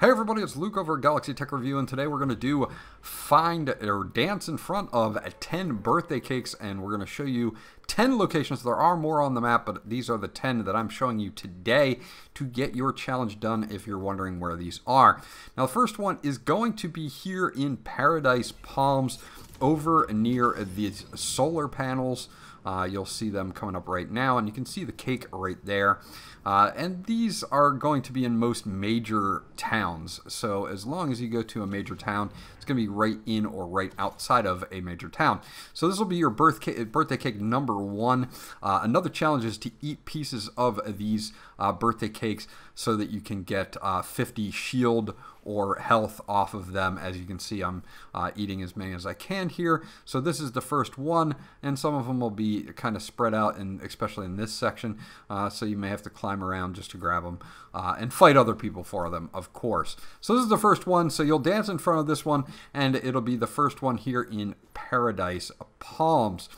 Hey everybody, it's Luke over at Galaxy Tech Review, and today we're going to do find or dance in front of 10 birthday cakes, and we're going to show you 10 locations. There are more on the map, but these are the 10 that I'm showing you today to get your challenge done if you're wondering where these are. Now, the first one is going to be here in Paradise Palms over near these solar panels uh, you'll see them coming up right now, and you can see the cake right there. Uh, and these are going to be in most major towns. So as long as you go to a major town, it's going to be right in or right outside of a major town. So this will be your birth ca birthday cake number one. Uh, another challenge is to eat pieces of these uh, birthday cakes so that you can get uh, 50 shield or health off of them. As you can see, I'm uh, eating as many as I can here. So this is the first one, and some of them will be kind of spread out, and especially in this section. Uh, so you may have to climb around just to grab them uh, and fight other people for them, of course. So this is the first one. So you'll dance in front of this one, and it'll be the first one here in Paradise Palms.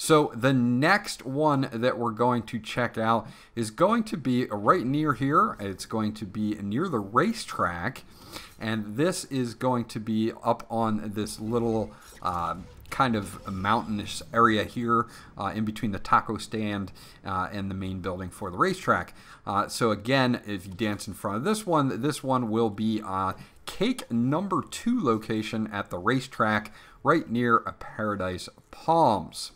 So the next one that we're going to check out is going to be right near here. It's going to be near the racetrack. And this is going to be up on this little uh, kind of mountainous area here uh, in between the taco stand uh, and the main building for the racetrack. Uh, so again, if you dance in front of this one, this one will be uh, cake number two location at the racetrack right near Paradise Palms.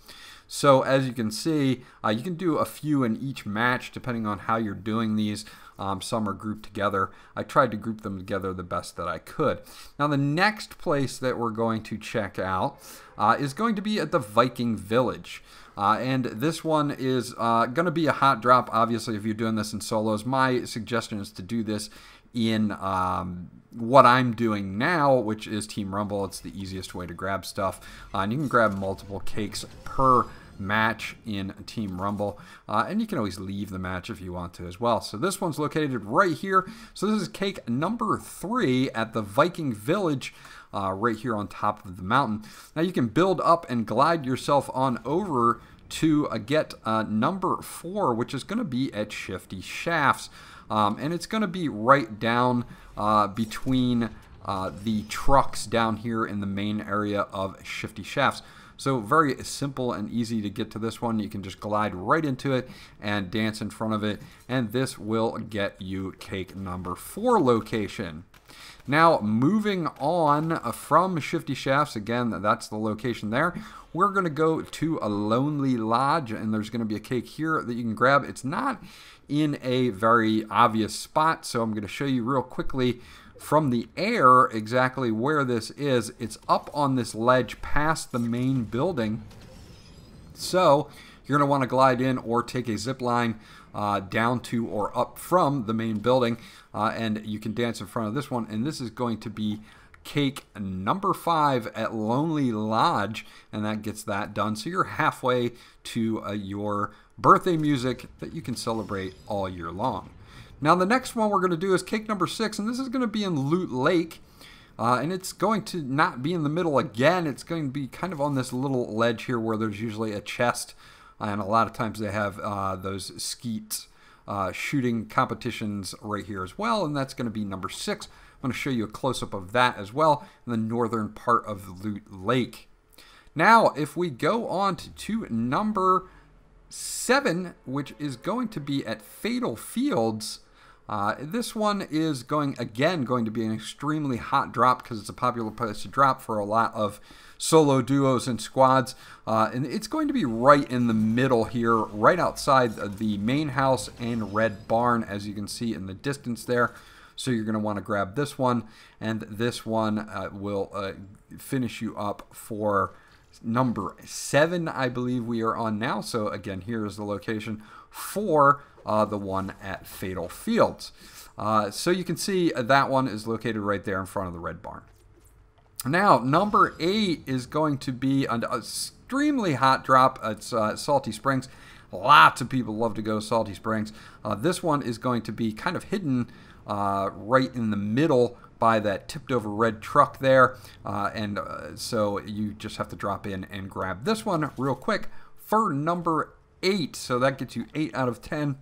So as you can see, uh, you can do a few in each match depending on how you're doing these. Um, some are grouped together. I tried to group them together the best that I could. Now the next place that we're going to check out uh, is going to be at the Viking Village. Uh, and this one is uh, going to be a hot drop, obviously, if you're doing this in solos. My suggestion is to do this in um, what I'm doing now, which is Team Rumble. It's the easiest way to grab stuff. Uh, and you can grab multiple cakes per match in Team Rumble. Uh, and you can always leave the match if you want to as well. So this one's located right here. So this is cake number three at the Viking Village. Uh, right here on top of the mountain. Now you can build up and glide yourself on over to uh, get uh, number four, which is going to be at Shifty Shafts. Um, and it's going to be right down uh, between uh, the trucks down here in the main area of Shifty Shafts. So very simple and easy to get to this one. You can just glide right into it and dance in front of it. And this will get you cake number four location. Now, moving on from Shifty Shafts, again, that's the location there. We're going to go to a Lonely Lodge, and there's going to be a cake here that you can grab. It's not in a very obvious spot, so I'm going to show you real quickly from the air exactly where this is. It's up on this ledge past the main building. So you're going to want to glide in or take a zip line uh, down to or up from the main building. Uh, and you can dance in front of this one. And this is going to be cake number five at Lonely Lodge. And that gets that done. So you're halfway to uh, your birthday music that you can celebrate all year long. Now the next one we're going to do is cake number six. And this is going to be in Loot Lake. Uh, and it's going to not be in the middle again. It's going to be kind of on this little ledge here where there's usually a chest and a lot of times they have uh, those skeet uh, shooting competitions right here as well, and that's going to be number six. I'm going to show you a close-up of that as well in the northern part of Loot Lake. Now, if we go on to, to number seven, which is going to be at Fatal Fields, uh, this one is going, again, going to be an extremely hot drop because it's a popular place to drop for a lot of solo duos and squads. Uh, and it's going to be right in the middle here, right outside the main house and red barn, as you can see in the distance there. So you're going to want to grab this one, and this one uh, will uh, finish you up for number seven, I believe we are on now. So again, here is the location for uh, the one at Fatal Fields. Uh, so you can see that one is located right there in front of the red barn. Now, number eight is going to be an extremely hot drop. It's uh, Salty Springs. Lots of people love to go to Salty Springs. Uh, this one is going to be kind of hidden uh, right in the middle by that tipped over red truck there. Uh, and uh, so you just have to drop in and grab this one real quick for number eight. So that gets you eight out of 10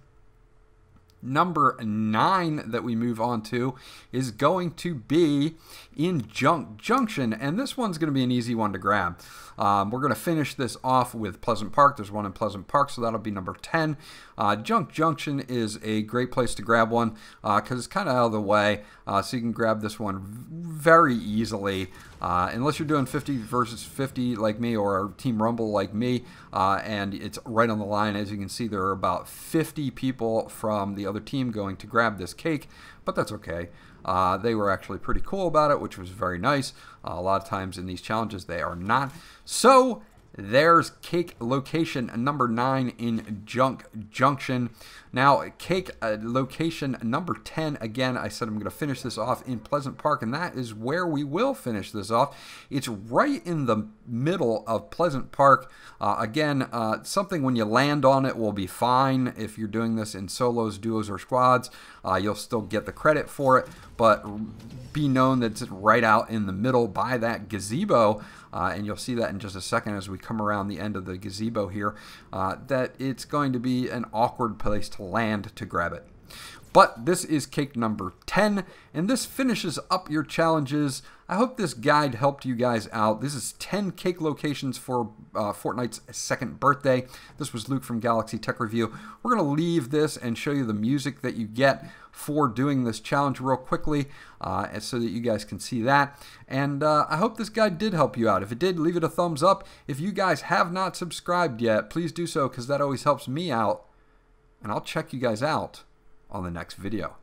number nine that we move on to is going to be in Junk Junction, and this one's going to be an easy one to grab. Um, we're going to finish this off with Pleasant Park. There's one in Pleasant Park, so that'll be number 10. Uh, Junk Junction is a great place to grab one because uh, it's kind of out of the way, uh, so you can grab this one very easily. Uh, unless you're doing 50 versus 50 like me or Team Rumble like me, uh, and it's right on the line. As you can see, there are about 50 people from the other team going to grab this cake, but that's okay. Uh, they were actually pretty cool about it, which was very nice. Uh, a lot of times in these challenges, they are not. So there's Cake location number nine in Junk Junction. Now, Cake uh, location number 10, again, I said I'm going to finish this off in Pleasant Park, and that is where we will finish this off. It's right in the middle of Pleasant Park. Uh, again, uh, something when you land on it will be fine. If you're doing this in solos, duos, or squads, uh, you'll still get the credit for it, but be known that it's right out in the middle by that gazebo, uh, and you'll see that in just a second as we come around the end of the gazebo here, uh, that it's going to be an awkward place to land to grab it. But this is cake number 10, and this finishes up your challenges. I hope this guide helped you guys out. This is 10 cake locations for uh, Fortnite's second birthday. This was Luke from Galaxy Tech Review. We're going to leave this and show you the music that you get for doing this challenge real quickly uh, so that you guys can see that. And uh, I hope this guide did help you out. If it did, leave it a thumbs up. If you guys have not subscribed yet, please do so because that always helps me out. And I'll check you guys out on the next video.